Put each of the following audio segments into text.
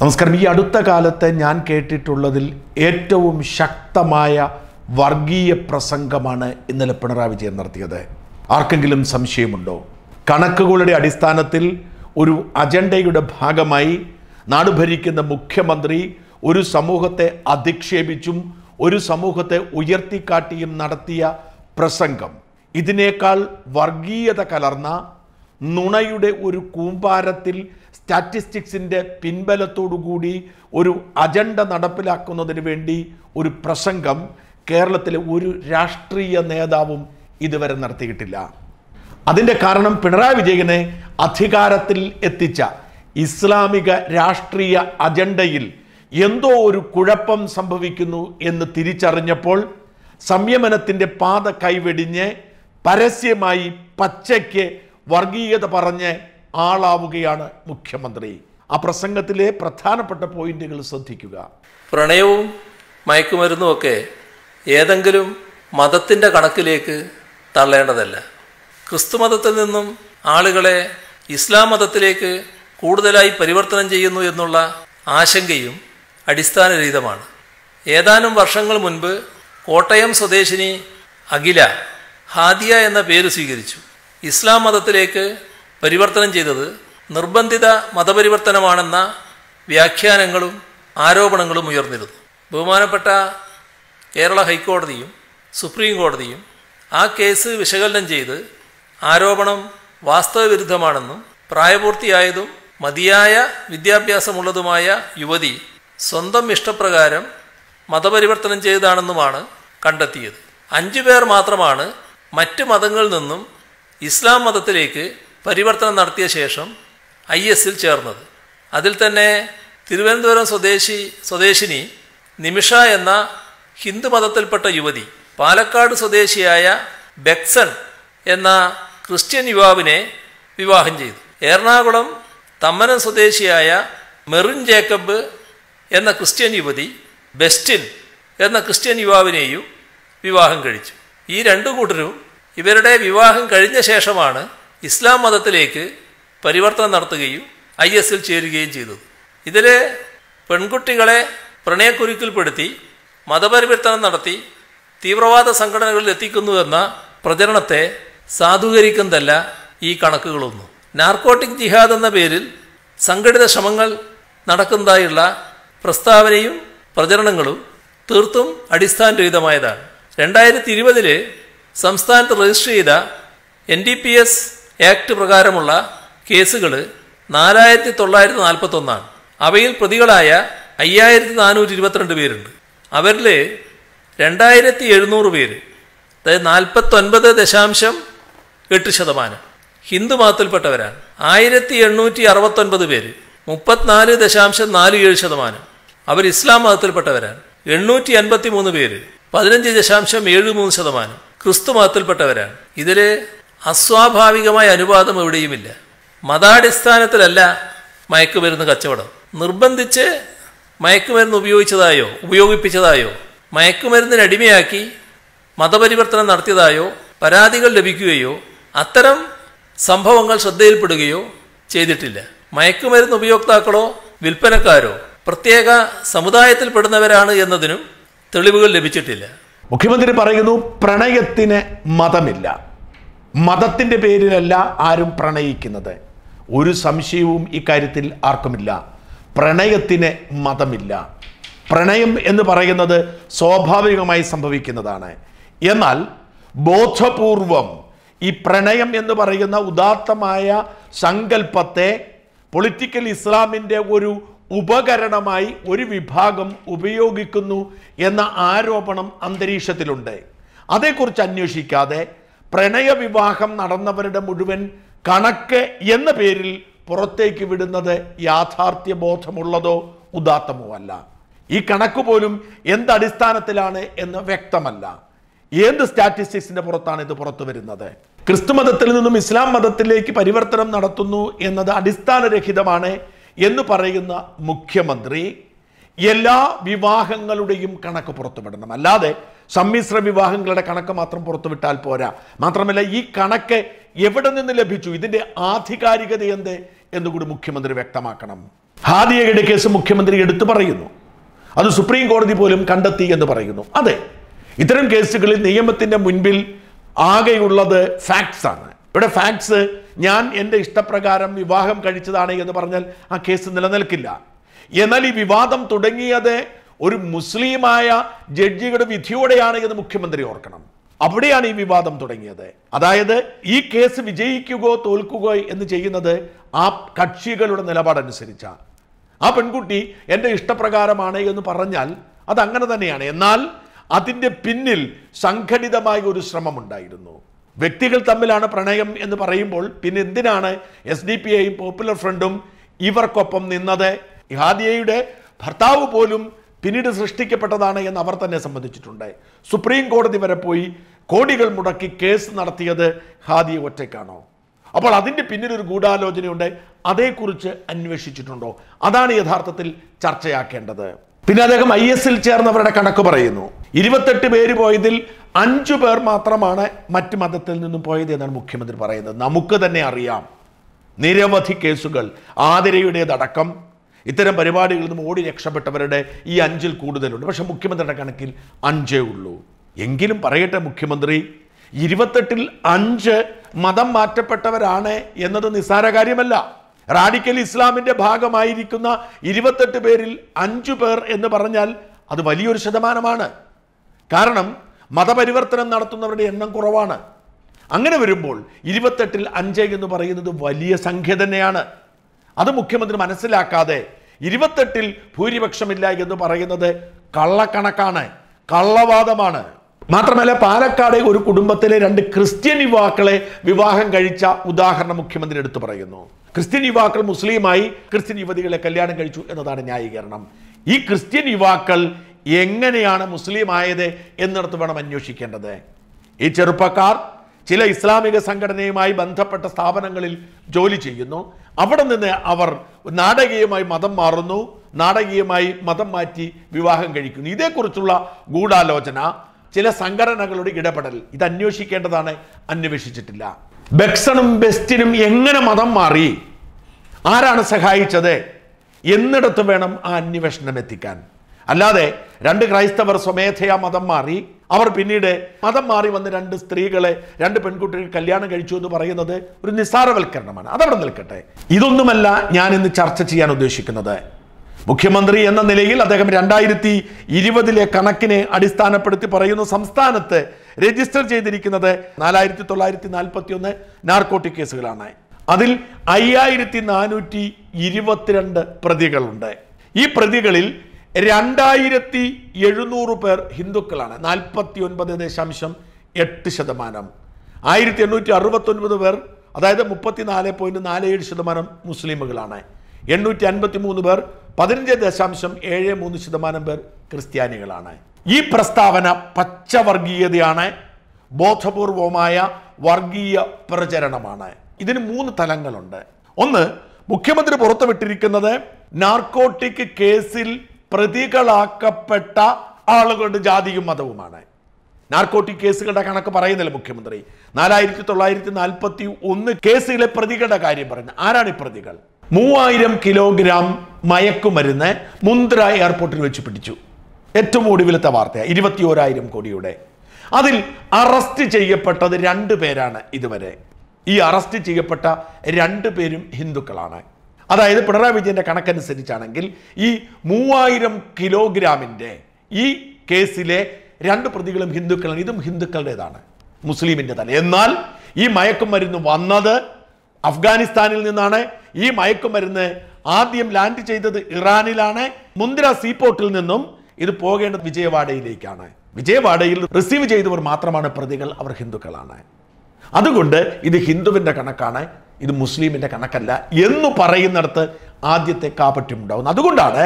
നമസ്കാരം ഈ അടുത്ത കാലത്ത് ഞാൻ കേട്ടിട്ടുള്ളതിൽ ഏറ്റവും ശക്തമായ വർഗീയ പ്രസംഗമാണ് ഇന്നലെ പിണറായി വിജയൻ നടത്തിയത് ആർക്കെങ്കിലും സംശയമുണ്ടോ കണക്കുകളുടെ അടിസ്ഥാനത്തിൽ ഒരു അജണ്ടയുടെ ഭാഗമായി നാട് ഭരിക്കുന്ന മുഖ്യമന്ത്രി ഒരു സമൂഹത്തെ അധിക്ഷേപിച്ചും ഒരു സമൂഹത്തെ ഉയർത്തിക്കാട്ടിയും നടത്തിയ പ്രസംഗം ഇതിനേക്കാൾ വർഗീയത കലർന്ന നുണയുടെ ഒരു കൂമ്പാരത്തിൽ സ്റ്റാറ്റിസ്റ്റിക്സിൻ്റെ പിൻബലത്തോടുകൂടി ഒരു അജണ്ട നടപ്പിലാക്കുന്നതിന് വേണ്ടി ഒരു പ്രസംഗം കേരളത്തിലെ ഒരു രാഷ്ട്രീയ നേതാവും ഇതുവരെ നടത്തിയിട്ടില്ല അതിൻ്റെ കാരണം പിണറായി വിജയനെ അധികാരത്തിൽ എത്തിച്ച ഇസ്ലാമിക രാഷ്ട്രീയ അജണ്ടയിൽ എന്തോ ഒരു കുഴപ്പം സംഭവിക്കുന്നു എന്ന് തിരിച്ചറിഞ്ഞപ്പോൾ സംയമനത്തിൻ്റെ പാത കൈവെടിഞ്ഞ് പരസ്യമായി പച്ചയ്ക്ക് വർഗീയത പറഞ്ഞ് ആളാവുകയാണ് മുഖ്യമന്ത്രി ആ പ്രസംഗത്തിലെ പ്രധാനപ്പെട്ട പോയിന്റുകൾ ശ്രദ്ധിക്കുക പ്രണയവും മയക്കുമരുന്നും ഒക്കെ ഏതെങ്കിലും മതത്തിൻ്റെ കണക്കിലേക്ക് തള്ളേണ്ടതല്ല ക്രിസ്തുമതത്തിൽ നിന്നും ആളുകളെ ഇസ്ലാം മതത്തിലേക്ക് കൂടുതലായി പരിവർത്തനം ചെയ്യുന്നു എന്നുള്ള ആശങ്കയും അടിസ്ഥാനരഹിതമാണ് ഏതാനും വർഷങ്ങൾ മുൻപ് കോട്ടയം സ്വദേശിനി അഖില ഹാദിയ എന്ന പേര് സ്വീകരിച്ചു ഇസ്ലാം മതത്തിലേക്ക് പരിവർത്തനം ചെയ്തത് നിർബന്ധിത മതപരിവർത്തനമാണെന്ന വ്യാഖ്യാനങ്ങളും ആരോപണങ്ങളും ഉയർന്നിരുന്നു ബഹുമാനപ്പെട്ട കേരള ഹൈക്കോടതിയും സുപ്രീം കോടതിയും ആ കേസ് വിശകലനം ചെയ്ത് ആരോപണം വാസ്തവവിരുദ്ധമാണെന്നും പ്രായപൂർത്തിയായതും മതിയായ വിദ്യാഭ്യാസമുള്ളതുമായ യുവതി സ്വന്തം ഇഷ്ടപ്രകാരം മതപരിവർത്തനം ചെയ്തതാണെന്നുമാണ് കണ്ടെത്തിയത് അഞ്ചു പേർ മാത്രമാണ് മറ്റ് മതങ്ങളിൽ നിന്നും ഇസ്ലാം മതത്തിലേക്ക് പരിവർത്തനം നടത്തിയ ശേഷം ഐ എസിൽ ചേർന്നത് അതിൽ തന്നെ തിരുവനന്തപുരം സ്വദേശി സ്വദേശിനി നിമിഷ എന്ന ഹിന്ദു മതത്തിൽപ്പെട്ട യുവതി പാലക്കാട് സ്വദേശിയായ ബെക്സൺ എന്ന ക്രിസ്ത്യൻ യുവാവിനെ വിവാഹം ചെയ്തു എറണാകുളം തമ്മനം സ്വദേശിയായ മെറിൻ ജേക്കബ് എന്ന ക്രിസ്ത്യൻ യുവതി ബെസ്റ്റിൻ എന്ന ക്രിസ്ത്യൻ യുവാവിനെയും വിവാഹം കഴിച്ചു ഈ രണ്ടു കൂട്ടരും ഇവരുടെ വിവാഹം കഴിഞ്ഞ ശേഷമാണ് ഇസ്ലാം മതത്തിലേക്ക് പരിവർത്തനം നടത്തുകയും ഐ എസിൽ ചേരുകയും ചെയ്തു ഇതിൽ പെൺകുട്ടികളെ പ്രണയക്കുരുക്കിൽപ്പെടുത്തി മതപരിവർത്തനം നടത്തി തീവ്രവാദ സംഘടനകളിൽ എത്തിക്കുന്നുവെന്ന പ്രചരണത്തെ സാധൂകരിക്കുന്നതല്ല ഈ കണക്കുകളൊന്നും നാർക്കോട്ടിക് ജിഹാദ് എന്ന പേരിൽ സംഘടിത ശ്രമങ്ങൾ നടക്കുന്നതായുള്ള പ്രസ്താവനയും പ്രചരണങ്ങളും തീർത്തും അടിസ്ഥാനരഹിതമായതാണ് രണ്ടായിരത്തി ഇരുപതില് സംസ്ഥാനത്ത് രജിസ്റ്റർ ചെയ്ത N D P S act പ്രകാരമുള്ള കേസുകൾ നാലായിരത്തി തൊള്ളായിരത്തി നാൽപ്പത്തി ഒന്നാണ് അവയിൽ പ്രതികളായ അയ്യായിരത്തി നാനൂറ്റി ഇരുപത്തിരണ്ട് പേരുണ്ട് അവരിൽ രണ്ടായിരത്തി എഴുന്നൂറ് പേര് അതായത് നാൽപ്പത്തൊൻപത് ദശാംശം എട്ട് ശതമാനം ഹിന്ദു മതത്തിൽപ്പെട്ടവരാണ് ആയിരത്തി എണ്ണൂറ്റി അറുപത്തൊൻപത് പേര് മുപ്പത്തിനാല് ദശാംശം നാല് ഏഴ് ശതമാനം അവർ ഇസ്ലാം മതത്തിൽപ്പെട്ടവരാണ് എണ്ണൂറ്റി അൻപത്തി മൂന്ന് പേര് പതിനഞ്ച് ദശാംശം ഏഴ് മൂന്ന് ശതമാനം ക്രിസ്തു മതത്തിൽപ്പെട്ടവരാണ് ഇതിലെ അസ്വാഭാവികമായ അനുപാതം എവിടെയുമില്ല മതാടിസ്ഥാനത്തിലല്ല മയക്കുമരുന്ന് കച്ചവടം നിർബന്ധിച്ച് മയക്കുമരുന്ന് ഉപയോഗിച്ചതായോ ഉപയോഗിപ്പിച്ചതായോ മയക്കുമരുന്നിന് അടിമയാക്കി മതപരിവർത്തനം നടത്തിയതായോ പരാതികൾ ലഭിക്കുകയോ അത്തരം സംഭവങ്ങൾ ശ്രദ്ധയിൽപ്പെടുകയോ ചെയ്തിട്ടില്ല മയക്കുമരുന്ന് ഉപയോക്താക്കളോ വിൽപ്പനക്കാരോ പ്രത്യേക സമുദായത്തിൽപ്പെടുന്നവരാണ് എന്നതിനും തെളിവുകൾ ലഭിച്ചിട്ടില്ല മുഖ്യമന്ത്രി പറയുന്നു പ്രണയത്തിന് മതമില്ല മതത്തിൻ്റെ പേരിലല്ല ആരും പ്രണയിക്കുന്നത് ഒരു സംശയവും ഇക്കാര്യത്തിൽ ആർക്കുമില്ല പ്രണയത്തിന് മതമില്ല പ്രണയം എന്ന് പറയുന്നത് സ്വാഭാവികമായി സംഭവിക്കുന്നതാണ് എന്നാൽ ബോധപൂർവം ഈ പ്രണയം എന്ന് പറയുന്ന ഉദാത്തമായ സങ്കല്പത്തെ പൊളിറ്റിക്കൽ ഇസ്ലാമിൻ്റെ ഒരു ഉപകരണമായി ഒരു വിഭാഗം ഉപയോഗിക്കുന്നു എന്ന ആരോപണം അന്തരീക്ഷത്തിലുണ്ട് അതേക്കുറിച്ച് അന്വേഷിക്കാതെ പ്രണയവിവാഹം നടന്നവരുടെ മുഴുവൻ കണക്ക് എന്ന പേരിൽ പുറത്തേക്ക് വിടുന്നത് യാഥാർത്ഥ്യ ബോധമുള്ളതോ ഉദാത്തമോ അല്ല ഈ കണക്ക് പോലും എന്തടിസ്ഥാനത്തിലാണ് എന്ന് വ്യക്തമല്ല ഏത് സ്റ്റാറ്റിസ്റ്റിക്സിന്റെ പുറത്താണ് ഇത് പുറത്തു വരുന്നത് ക്രിസ്തു മതത്തിൽ നിന്നും ഇസ്ലാം മതത്തിലേക്ക് പരിവർത്തനം നടത്തുന്നു എന്നത് അടിസ്ഥാനരഹിതമാണ് എന്ന് പറയുന്ന മുഖ്യമന്ത്രി എല്ലാ വിവാഹങ്ങളുടെയും കണക്ക് പുറത്തുവിടണം അല്ലാതെ സമ്മിശ്ര വിവാഹങ്ങളുടെ കണക്ക് മാത്രം പുറത്തുവിട്ടാൽ പോരാ മാത്രമല്ല ഈ കണക്ക് എവിടെ നിന്ന് ലഭിച്ചു ഇതിൻ്റെ ആധികാരികത എന്ത് എന്നുകൂടി മുഖ്യമന്ത്രി വ്യക്തമാക്കണം ഹാദിയയുടെ കേസ് മുഖ്യമന്ത്രി എടുത്തു പറയുന്നു അത് സുപ്രീം കോടതി പോലും കണ്ടെത്തി എന്ന് പറയുന്നു അതെ ഇത്തരം കേസുകളിൽ നിയമത്തിൻ്റെ മുൻപിൽ ആകെയുള്ളത് ഫാക്ട്സ് ആണ് ഇവിടെ ഫാക്ട്സ് ഞാൻ എൻ്റെ ഇഷ്ടപ്രകാരം വിവാഹം കഴിച്ചതാണ് എന്ന് പറഞ്ഞാൽ ആ കേസ് നിലനിൽക്കില്ല എന്നാൽ ഈ വിവാദം തുടങ്ങിയത് ഒരു മുസ്ലിമായ ജഡ്ജിയുടെ വിധിയോടെയാണ് ഇത് മുഖ്യമന്ത്രി ഓർക്കണം അവിടെയാണ് ഈ വിവാദം തുടങ്ങിയത് അതായത് ഈ കേസ് വിജയിക്കുകയോ തോൽക്കുകയോ എന്ന് ചെയ്യുന്നത് ആ കക്ഷികളുടെ നിലപാടനുസരിച്ചാണ് ആ പെൺകുട്ടി എൻ്റെ ഇഷ്ടപ്രകാരമാണ് എന്ന് പറഞ്ഞാൽ അത് അങ്ങനെ തന്നെയാണ് എന്നാൽ അതിൻ്റെ പിന്നിൽ സംഘടിതമായ ഒരു ശ്രമമുണ്ടായിരുന്നു വ്യക്തികൾ തമ്മിലാണ് പ്രണയം എന്ന് പറയുമ്പോൾ പിന്നെ എന്തിനാണ് എസ് ഡി പി ഐയും പോപ്പുലർ ഫ്രണ്ടും ഇവർക്കൊപ്പം നിന്നത് ഹാദിയയുടെ ഭർത്താവ് പോലും പിന്നീട് സൃഷ്ടിക്കപ്പെട്ടതാണ് എന്ന് അവർ തന്നെ സംബന്ധിച്ചിട്ടുണ്ട് സുപ്രീം കോടതി വരെ പോയി കോടികൾ മുടക്കി കേസ് നടത്തിയത് ഹാദിയ ഒറ്റയ്ക്കാണോ അപ്പോൾ അതിൻ്റെ പിന്നിലൊരു ഗൂഢാലോചനയുണ്ട് അതേക്കുറിച്ച് അന്വേഷിച്ചിട്ടുണ്ടോ അതാണ് യഥാർത്ഥത്തിൽ ചർച്ചയാക്കേണ്ടത് പിന്നെ അദ്ദേഹം ഐ എസിൽ ചേർന്നവരുടെ കണക്ക് പറയുന്നു ഇരുപത്തെട്ട് പേര് പോയതിൽ അഞ്ചു പേർ മാത്രമാണ് മറ്റ് മതത്തിൽ നിന്നും പോയത് എന്നാണ് മുഖ്യമന്ത്രി പറയുന്നത് നമുക്ക് തന്നെ അറിയാം നിരവധി കേസുകൾ ആതിരയുടേതടക്കം ഇത്തരം പരിപാടികളിൽ നിന്നും ഓടി രക്ഷപ്പെട്ടവരുടെ ഈ അഞ്ചിൽ കൂടുതലുണ്ട് പക്ഷെ മുഖ്യമന്ത്രിയുടെ കണക്കിൽ അഞ്ചേ ഉള്ളൂ എങ്കിലും പറയട്ടെ മുഖ്യമന്ത്രി ഇരുപത്തെട്ടിൽ അഞ്ച് മതം മാറ്റപ്പെട്ടവരാണ് എന്നത് നിസ്സാര കാര്യമല്ല റാഡിക്കൽ ഇസ്ലാമിൻ്റെ ഭാഗമായിരിക്കുന്ന ഇരുപത്തെട്ട് പേരിൽ അഞ്ചു പേർ എന്ന് പറഞ്ഞാൽ അത് വലിയൊരു ശതമാനമാണ് കാരണം മതപരിവർത്തനം നടത്തുന്നവരുടെ എണ്ണം കുറവാണ് അങ്ങനെ വരുമ്പോൾ ഇരുപത്തെട്ടിൽ അഞ്ച് എന്ന് പറയുന്നത് വലിയ സംഖ്യ തന്നെയാണ് അത് മുഖ്യമന്ത്രി മനസ്സിലാക്കാതെ ഇരുപത്തെട്ടിൽ ഭൂരിപക്ഷമില്ല എന്ന് പറയുന്നത് കള്ളക്കണക്കാണ് കള്ളവാദമാണ് മാത്രമല്ല പാലക്കാട് ഒരു കുടുംബത്തിലെ രണ്ട് ക്രിസ്ത്യൻ യുവാക്കളെ വിവാഹം കഴിച്ച ഉദാഹരണം മുഖ്യമന്ത്രി എടുത്തു പറയുന്നു ക്രിസ്ത്യൻ യുവാക്കൾ മുസ്ലിമായി ക്രിസ്ത്യൻ യുവതികളെ കല്യാണം കഴിച്ചു എന്നതാണ് ന്യായീകരണം ഈ ക്രിസ്ത്യൻ യുവാക്കൾ എങ്ങനെയാണ് മുസ്ലിം ആയത് എന്നിടത്ത് വേണം അന്വേഷിക്കേണ്ടത് ഈ ചെറുപ്പക്കാർ ചില ഇസ്ലാമിക സംഘടനയുമായി ബന്ധപ്പെട്ട സ്ഥാപനങ്ങളിൽ ജോലി ചെയ്യുന്നു അവിടെ നിന്ന് അവർ നാടകീയമായി മതം മാറുന്നു നാടകീയമായി മതം മാറ്റി വിവാഹം കഴിക്കുന്നു ഇതേക്കുറിച്ചുള്ള ഗൂഢാലോചന ചില സംഘടനകളുടെ ഇടപെടൽ ഇത് അന്വേഷിക്കേണ്ടതാണ് അന്വേഷിച്ചിട്ടില്ല ബെക്സണും ബെസ്റ്റിനും എങ്ങനെ മതം മാറി ആരാണ് സഹായിച്ചത് എന്നിടത്ത് വേണം ആ അന്വേഷണം എത്തിക്കാൻ അല്ലാതെ രണ്ട് ക്രൈസ്തവർ സ്വമേധയാ മതം മാറി അവർ പിന്നീട് മതം മാറി വന്ന് രണ്ട് സ്ത്രീകളെ രണ്ട് പെൺകുട്ടികൾ കല്യാണം കഴിച്ചു എന്ന് പറയുന്നത് ഒരു നിസ്സാരവൽക്കരണമാണ് അതവിടെ നിൽക്കട്ടെ ഇതൊന്നുമല്ല ഞാൻ ഇന്ന് ചർച്ച ചെയ്യാൻ ഉദ്ദേശിക്കുന്നത് മുഖ്യമന്ത്രി എന്ന നിലയിൽ അദ്ദേഹം രണ്ടായിരത്തി ഇരുപതിലെ കണക്കിനെ അടിസ്ഥാനപ്പെടുത്തി പറയുന്ന സംസ്ഥാനത്ത് രജിസ്റ്റർ ചെയ്തിരിക്കുന്നത് നാലായിരത്തി തൊള്ളായിരത്തി നാൽപ്പത്തി ഒന്ന് നാർക്കോട്ടിക് കേസുകളാണ് അതിൽ അയ്യായിരത്തി നാനൂറ്റി ഇരുപത്തിരണ്ട് പ്രതികളുണ്ട് ഈ പ്രതികളിൽ രണ്ടായിരത്തി എഴുന്നൂറ് പേർ ഹിന്ദുക്കളാണ് നാൽപ്പത്തി ഒൻപത് ദശാംശം എട്ട് ശതമാനം ആയിരത്തി എണ്ണൂറ്റി അറുപത്തൊൻപത് പേർ അതായത് മുപ്പത്തി നാല് പോയിന്റ് നാല് ഏഴ് ശതമാനം മുസ്ലിമുകളാണ് എണ്ണൂറ്റി അൻപത്തി മൂന്ന് പേർ പതിനഞ്ച് ദശാംശം ഏഴ് മൂന്ന് ശതമാനം പേർ ക്രിസ്ത്യാനികളാണ് ഈ പ്രസ്താവന പച്ചവർഗീയതയാണ് ബോധപൂർവമായ വർഗീയ പ്രചരണമാണ് ഇതിന് മൂന്ന് തലങ്ങളുണ്ട് ഒന്ന് മുഖ്യമന്ത്രി പുറത്തുവിട്ടിരിക്കുന്നത് നാർക്കോട്ടിക് കേസിൽ പ്രതികളാക്കപ്പെട്ട ആളുകളുടെ ജാതിയും മതവുമാണ് നാർക്കോട്ടിക് കേസുകളുടെ കണക്ക് പറയുന്നില്ല മുഖ്യമന്ത്രി നാലായിരത്തി തൊള്ളായിരത്തി നാൽപ്പത്തി ഒന്ന് കേസുകളെ പ്രതികളുടെ കാര്യം പറഞ്ഞു ആരാണ് ഈ പ്രതികൾ മൂവായിരം കിലോഗ്രാം മയക്കുമരുന്ന് മുന്ദ്ര എയർപോർട്ടിൽ വെച്ച് പിടിച്ചു ഏറ്റവും ഒടുവിലത്തെ വാർത്ത ഇരുപത്തിയോരായിരം കോടിയുടെ അതിൽ അറസ്റ്റ് ചെയ്യപ്പെട്ടത് രണ്ട് പേരാണ് ഇതുവരെ ഈ അറസ്റ്റ് ചെയ്യപ്പെട്ട രണ്ട് പേരും ഹിന്ദുക്കളാണ് അതായത് പിണറായി വിജയൻ്റെ കണക്കനുസരിച്ചാണെങ്കിൽ ഈ മൂവായിരം കിലോഗ്രാമിൻ്റെ ഈ കേസിലെ രണ്ട് പ്രതികളും ഹിന്ദുക്കളാണ് ഇതും ഹിന്ദുക്കളുടേതാണ് മുസ്ലിമിൻ്റെതല്ല എന്നാൽ ഈ മയക്കുമരുന്ന് വന്നത് അഫ്ഗാനിസ്ഥാനിൽ നിന്നാണ് ഈ മയക്കുമരുന്ന് ആദ്യം ലാൻഡ് ചെയ്തത് ഇറാനിലാണ് മുന്ദ്ര സീപോർട്ടിൽ നിന്നും ഇത് പോകേണ്ടത് വിജയവാഡയിലേക്കാണ് വിജയവാഡയിൽ റിസീവ് ചെയ്തവർ മാത്രമാണ് പ്രതികൾ അവർ ഹിന്ദുക്കളാണ് അതുകൊണ്ട് ഇത് ഹിന്ദുവിൻ്റെ കണക്കാണ് ഇത് മുസ്ലിമിൻ്റെ കണക്കല്ല എന്ന് പറയുന്നിടത്ത് ആദ്യത്തെ കാപട്യം ഉണ്ടാകുന്നു അതുകൊണ്ടാണ്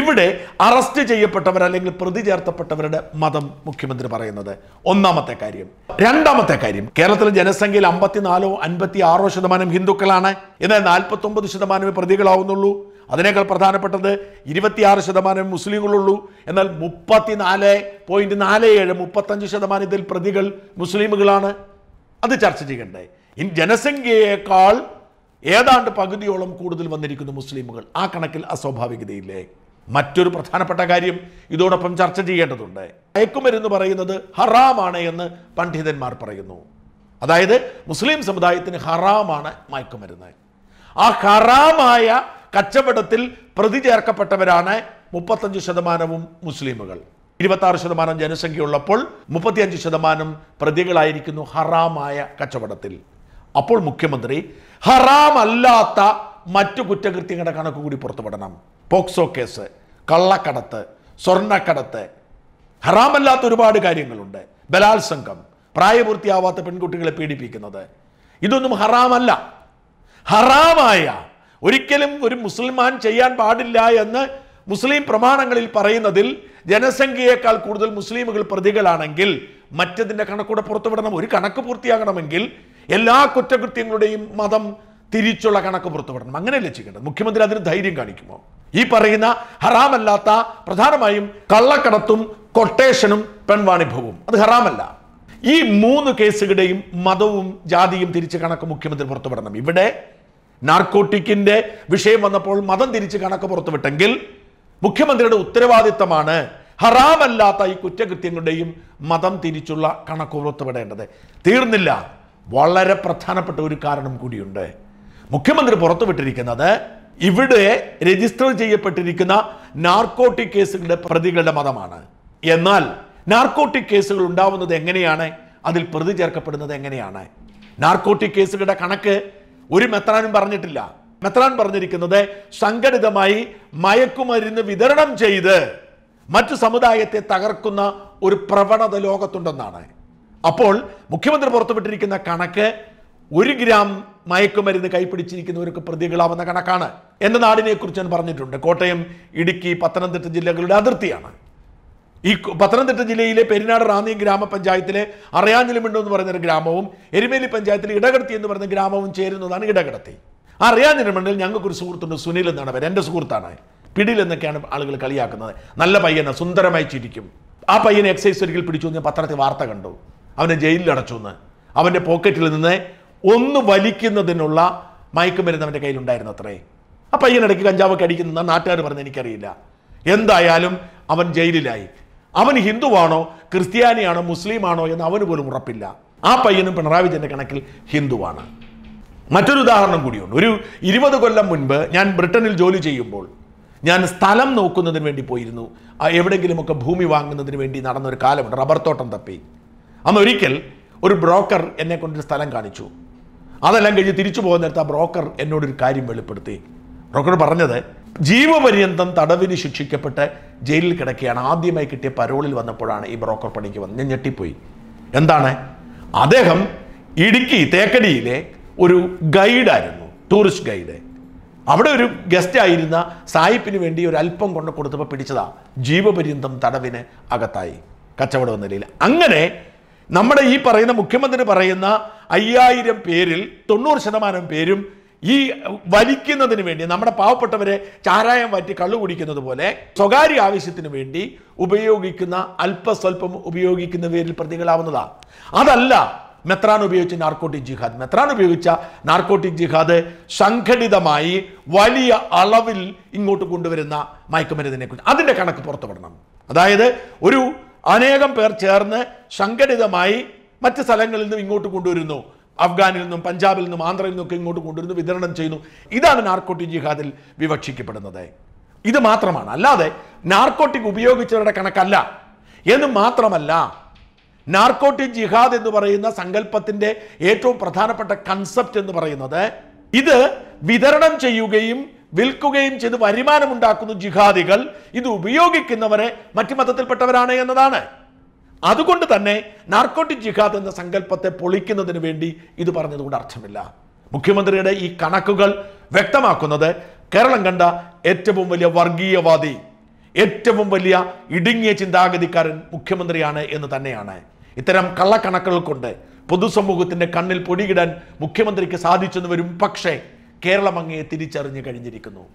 ഇവിടെ അറസ്റ്റ് ചെയ്യപ്പെട്ടവർ അല്ലെങ്കിൽ പ്രതി ചേർത്തപ്പെട്ടവരുടെ മതം മുഖ്യമന്ത്രി പറയുന്നത് ഒന്നാമത്തെ കാര്യം രണ്ടാമത്തെ കാര്യം കേരളത്തിലെ ജനസംഖ്യയിൽ അമ്പത്തിനാലോ അൻപത്തി ആറോ ശതമാനം ഹിന്ദുക്കളാണ് എന്നാൽ ഒമ്പത് ശതമാനമേ പ്രതികളാവുന്നുള്ളൂ അതിനേക്കാൾ പ്രധാനപ്പെട്ടത് ഇരുപത്തിയാറ് ശതമാനം മുസ്ലിങ്ങളുള്ളൂ എന്നാൽ മുപ്പത്തിനാല് പോയിന്റ് നാല് ഏഴ് മുപ്പത്തഞ്ച് ശതമാനത്തിൽ പ്രതികൾ മുസ്ലിമുകളാണ് അത് ചർച്ച ചെയ്യണ്ടേ ഇനി ജനസംഖ്യയേക്കാൾ ഏതാണ്ട് പകുതിയോളം കൂടുതൽ വന്നിരിക്കുന്നു മുസ്ലിമുകൾ ആ കണക്കിൽ അസ്വാഭാവികതയില്ലേ മറ്റൊരു പ്രധാനപ്പെട്ട കാര്യം ഇതോടൊപ്പം ചർച്ച ചെയ്യേണ്ടതുണ്ട് മയക്കുമരുന്ന് പറയുന്നത് ഹറാമാണ് എന്ന് പണ്ഡിതന്മാർ പറയുന്നു അതായത് മുസ്ലിം സമുദായത്തിന് ഹറാമാണ് മയക്കുമരുന്ന് ആ ഹറാമായ കച്ചവടത്തിൽ പ്രതി ചേർക്കപ്പെട്ടവരാണ് മുപ്പത്തഞ്ച് ശതമാനവും മുസ്ലിമുകൾ ഇരുപത്തി ശതമാനം ജനസംഖ്യ ഉള്ളപ്പോൾ മുപ്പത്തിയഞ്ച് ശതമാനം പ്രതികളായിരിക്കുന്നു ഹറാമായ കച്ചവടത്തിൽ അപ്പോൾ മുഖ്യമന്ത്രി ഹറാം അല്ലാത്ത മറ്റു കുറ്റകൃത്യങ്ങളുടെ കണക്ക് കൂടി പുറത്തുവിടണം പോക്സോ കേസ് കള്ളക്കടത്ത് സ്വർണ്ണക്കടത്ത് ഹറാമല്ലാത്ത ഒരുപാട് കാര്യങ്ങളുണ്ട് ബലാത്സംഗം പ്രായപൂർത്തിയാവാത്ത പെൺകുട്ടികളെ പീഡിപ്പിക്കുന്നത് ഇതൊന്നും ഹറാമല്ല ഹറാമായ ഒരിക്കലും ഒരു മുസ്ലിമാൻ ചെയ്യാൻ പാടില്ല എന്ന് മുസ്ലിം പ്രമാണങ്ങളിൽ പറയുന്നതിൽ ജനസംഖ്യയേക്കാൾ കൂടുതൽ മുസ്ലിമുകൾ പ്രതികളാണെങ്കിൽ മറ്റതിൻ്റെ കണക്കൂടെ പുറത്തുവിടണം ഒരു കണക്ക് പൂർത്തിയാകണമെങ്കിൽ എല്ലാ കുറ്റകൃത്യങ്ങളുടെയും മതം തിരിച്ചുള്ള കണക്ക് പുറത്തുവിടണം അങ്ങനെയല്ലേ ചെയ്യേണ്ടത് മുഖ്യമന്ത്രി അതിന് ധൈര്യം കാണിക്കുമോ ഈ പറയുന്ന ഹറാമല്ലാത്ത പ്രധാനമായും കള്ളക്കടത്തും കൊട്ടേഷനും പെൺവാണിഭവും അത് ഹറാമല്ല ഈ മൂന്ന് കേസുകളുടെയും മതവും ജാതിയും തിരിച്ച് കണക്ക് മുഖ്യമന്ത്രി പുറത്തുവിടണം ഇവിടെ നാർക്കോട്ടിക്കിന്റെ വിഷയം വന്നപ്പോൾ മതം തിരിച്ച് കണക്ക് പുറത്തുവിട്ടെങ്കിൽ മുഖ്യമന്ത്രിയുടെ ഉത്തരവാദിത്തമാണ് ഹറാമല്ലാത്ത ഈ കുറ്റകൃത്യങ്ങളുടെയും മതം തിരിച്ചുള്ള കണക്ക് പുറത്തുവിടേണ്ടത് തീർന്നില്ല വളരെ പ്രധാനപ്പെട്ട ഒരു കാരണം കൂടിയുണ്ട് മുഖ്യമന്ത്രി പുറത്തുവിട്ടിരിക്കുന്നത് ഇവിടെ രജിസ്റ്റർ ചെയ്യപ്പെട്ടിരിക്കുന്ന നാർക്കോട്ടിക് കേസുകളുടെ പ്രതികളുടെ മതമാണ് എന്നാൽ നാർക്കോട്ടിക് കേസുകൾ ഉണ്ടാവുന്നത് എങ്ങനെയാണ് അതിൽ പ്രതി ചേർക്കപ്പെടുന്നത് എങ്ങനെയാണ് നാർക്കോട്ടിക് കേസുകളുടെ കണക്ക് ഒരു മെത്രാനും പറഞ്ഞിട്ടില്ല മെത്രാൻ പറഞ്ഞിരിക്കുന്നത് സംഘടിതമായി മയക്കുമരുന്ന് വിതരണം ചെയ്ത് മറ്റു സമുദായത്തെ തകർക്കുന്ന ഒരു പ്രവണത ലോകത്തുണ്ടെന്നാണ് അപ്പോൾ മുഖ്യമന്ത്രി പുറത്തുവിട്ടിരിക്കുന്ന കണക്ക് ഒരു ഗ്രാം മയക്കുമരുന്ന് കൈപ്പിടിച്ചിരിക്കുന്നവർക്ക് പ്രതികളാവുന്ന കണക്കാണ് എൻ്റെ നാടിനെക്കുറിച്ച് ഞാൻ പറഞ്ഞിട്ടുണ്ട് കോട്ടയം ഇടുക്കി പത്തനംതിട്ട ജില്ലകളുടെ അതിർത്തിയാണ് ഈ പത്തനംതിട്ട ജില്ലയിലെ പെരിനാട് റാന്നി ഗ്രാമപഞ്ചായത്തിലെ അറിയാഞ്ഞിലുമുണ്ടോ എന്ന് പറയുന്ന ഒരു ഗ്രാമവും എരുമേലി പഞ്ചായത്തിലെ ഇടകടത്തി എന്ന് പറയുന്ന ഗ്രാമവും ചേരുന്നതാണ് ഇടകടത്തി ആ റിയാൻ ഒരു ഞങ്ങൾക്കൊരു സുഹൃത്തുണ്ട് സുനിൽ എന്നാണ് പേര് എൻ്റെ സുഹൃത്താണ് പിടിയിൽ എന്നൊക്കെയാണ് ആളുകൾ കളിയാക്കുന്നത് നല്ല പയ്യനെ സുന്ദരമായി ചിരിക്കും ആ പയ്യനെ എക്സൈസ് ഒരിക്കൽ പിടിച്ചു ഞാൻ പത്രത്തിൽ വാർത്ത കണ്ടു അവനെ ജയിലിൽ അടച്ചു എന്ന് അവൻ്റെ പോക്കറ്റിൽ നിന്ന് ഒന്ന് വലിക്കുന്നതിനുള്ള മയക്കുമരുന്ന് അവൻ്റെ കയ്യിലുണ്ടായിരുന്നു അത്രേ ആ പയ്യനിടയ്ക്ക് കഞ്ചാവൊക്കെ അടിക്കുന്ന നാട്ടുകാർ പറഞ്ഞ് എനിക്കറിയില്ല എന്തായാലും അവൻ ജയിലിലായി അവൻ ഹിന്ദുവാണോ ക്രിസ്ത്യാനിയാണോ മുസ്ലിമാണോ എന്ന് അവന് പോലും ഉറപ്പില്ല ആ പയ്യനും പിണറായി വിജയൻ്റെ കണക്കിൽ ഹിന്ദുവാണ് മറ്റൊരു ഉദാഹരണം കൂടിയുണ്ട് ഒരു ഇരുപത് കൊല്ലം മുൻപ് ഞാൻ ബ്രിട്ടനിൽ ജോലി ചെയ്യുമ്പോൾ ഞാൻ സ്ഥലം നോക്കുന്നതിന് വേണ്ടി പോയിരുന്നു എവിടെയെങ്കിലുമൊക്കെ ഭൂമി വാങ്ങുന്നതിന് വേണ്ടി നടന്ന ഒരു കാലമുണ്ട് റബ്ബർ തോട്ടം തപ്പി അന്ന് ഒരിക്കൽ ഒരു ബ്രോക്കർ എന്നെ കൊണ്ടൊരു സ്ഥലം കാണിച്ചു അതെല്ലാം കഴിഞ്ഞ് തിരിച്ചു നേരത്തെ ആ ബ്രോക്കർ എന്നോടൊരു കാര്യം വെളിപ്പെടുത്തി ബ്രോക്കർ പറഞ്ഞത് ജീവപര്യന്തം തടവിന് ശിക്ഷിക്കപ്പെട്ട് ജയിലിൽ കിടക്കുകയാണ് ആദ്യമായി കിട്ടിയ പരോളിൽ വന്നപ്പോഴാണ് ഈ ബ്രോക്കർ പണിക്ക് വന്നത് ഞാൻ ഞെട്ടിപ്പോയി എന്താണ് അദ്ദേഹം ഇടുക്കി തേക്കടിയിലെ ഒരു ഗൈഡായിരുന്നു ടൂറിസ്റ്റ് ഗൈഡ് അവിടെ ഒരു ഗസ്റ്റ് ആയിരുന്ന സായിപ്പിന് വേണ്ടി ഒരു അല്പം കൊണ്ട് കൊടുത്തപ്പോൾ പിടിച്ചതാ ജീവപര്യന്തം തടവിന് അകത്തായി കച്ചവടം നിലയിൽ അങ്ങനെ നമ്മുടെ ഈ പറയുന്ന മുഖ്യമന്ത്രി പറയുന്ന അയ്യായിരം പേരിൽ തൊണ്ണൂറ് ശതമാനം പേരും ഈ വലിക്കുന്നതിന് വേണ്ടി നമ്മുടെ പാവപ്പെട്ടവരെ ചാരായം വാറ്റി കള്ളു കുടിക്കുന്നത് പോലെ സ്വകാര്യ ആവശ്യത്തിന് വേണ്ടി ഉപയോഗിക്കുന്ന അല്പസ്വല്പം ഉപയോഗിക്കുന്ന പേരിൽ പ്രതികളാവുന്നതാണ് അതല്ല മെത്രാൻ ഉപയോഗിച്ച നാർക്കോട്ടിക് ജിഹാദ് മെത്രാൻ ഉപയോഗിച്ച നാർക്കോട്ടിക് ജിഹാദ് സംഘടിതമായി വലിയ അളവിൽ ഇങ്ങോട്ട് കൊണ്ടുവരുന്ന മയക്കുമരുന്നിനെ കുറിച്ച് അതിൻ്റെ കണക്ക് പുറത്തുവിടണം അതായത് ഒരു അനേകം പേർ ചേർന്ന് സംഘടിതമായി മറ്റ് സ്ഥലങ്ങളിൽ നിന്നും ഇങ്ങോട്ട് കൊണ്ടുവരുന്നു അഫ്ഗാനിൽ നിന്നും പഞ്ചാബിൽ നിന്നും ആന്ധ്രയിൽ നിന്നൊക്കെ ഇങ്ങോട്ട് കൊണ്ടുവരുന്നു വിതരണം ചെയ്യുന്നു ഇതാണ് നാർക്കോട്ടിക് ജിഹാദിൽ വിവക്ഷിക്കപ്പെടുന്നത് ഇത് മാത്രമാണ് അല്ലാതെ നാർക്കോട്ടിക് ഉപയോഗിച്ചവരുടെ കണക്കല്ല എന്ന് മാത്രമല്ല നാർക്കോട്ടിക് ജിഹാദ് എന്ന് പറയുന്ന സങ്കല്പത്തിന്റെ ഏറ്റവും പ്രധാനപ്പെട്ട കൺസെപ്റ്റ് എന്ന് പറയുന്നത് ഇത് വിതരണം ചെയ്യുകയും വിൽക്കുകയും ചെയ്ത് വരുമാനമുണ്ടാക്കുന്ന ജിഹാദികൾ ഇത് ഉപയോഗിക്കുന്നവരെ മറ്റു മതത്തിൽപ്പെട്ടവരാണ് എന്നതാണ് അതുകൊണ്ട് തന്നെ നാർക്കോട്ടിക് ജിഹാദ് എന്ന സങ്കല്പത്തെ പൊളിക്കുന്നതിന് വേണ്ടി ഇത് പറഞ്ഞതുകൊണ്ട് അർത്ഥമില്ല മുഖ്യമന്ത്രിയുടെ ഈ കണക്കുകൾ വ്യക്തമാക്കുന്നത് കേരളം കണ്ട ഏറ്റവും വലിയ വർഗീയവാദി ഏറ്റവും വലിയ ഇടുങ്ങിയ ചിന്താഗതിക്കാരൻ മുഖ്യമന്ത്രിയാണ് എന്ന് തന്നെയാണ് ഇത്തരം കള്ളക്കണക്കുകൾ കൊണ്ട് പൊതുസമൂഹത്തിൻ്റെ കണ്ണിൽ പൊടിയിടാൻ മുഖ്യമന്ത്രിക്ക് സാധിച്ചെന്ന് വരും പക്ഷേ കേരളം അങ്ങേ തിരിച്ചറിഞ്ഞ് കഴിഞ്ഞിരിക്കുന്നു